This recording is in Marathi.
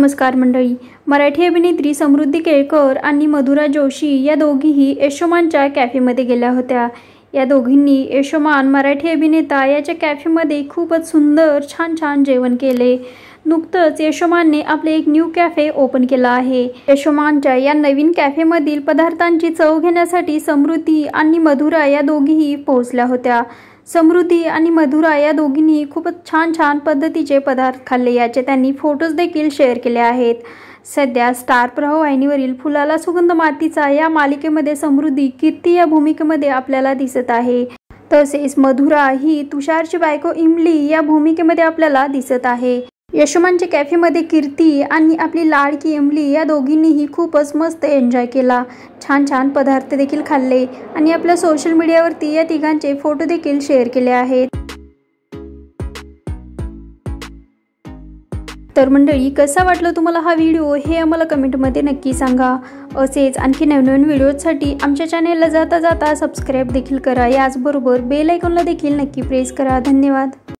नमस्कार मंडळी मराठी अभिनेत्री समृद्धी केळकर आणि मधुरा जोशी या दोघीही यशोमानच्या कॅफेमध्ये गेल्या होत्या या दोघींनी यशोमान मराठी अभिनेता याच्या कॅफेमध्ये खूपच सुंदर छान छान जेवण केले नुकतंच यशोमानने आपले एक न्यू कॅफे ओपन केला आहे यशोमानच्या या नवीन कॅफेमधील पदार्थांची चव घेण्यासाठी समृद्धी आणि मधुरा या दोघीही पोहोचल्या होत्या समृद्धी आणि मधुरा या दोघींनी खूपच छान छान पद्धतीचे पदार्थ खाल्ले याचे त्यांनी फोटोज देखील शेअर केले आहेत सध्या स्टार प्रभाव वाहिनीवरील फुलाला सुगंध मातीचा या मालिकेमध्ये समृद्धी कीर्ती या भूमिकेमध्ये आपल्याला दिसत आहे तसेच मधुरा ही तुषारची बायको इमली या भूमिकेमध्ये आपल्याला दिसत आहे यशमानच्या कॅफेमध्ये कीर्ती आणि आपली लाडकी इमली या दोघींनीही खूपच मस्त एन्जॉय केला छान छान पदार्थ देखील खाल्ले आणि आपल्या सोशल मीडियावरती या तिघांचे फोटो देखील शेअर केले आहेत तर मंडळी कसा वाटलं तुम्हाला हा व्हिडिओ हे आम्हाला कमेंटमध्ये नक्की सांगा असेच आणखी नवनवीन व्हिडिओजसाठी आमच्या चॅनेलला जाता जाता सबस्क्राईब देखील करा याचबरोबर बेल देखील नक्की प्रेस करा धन्यवाद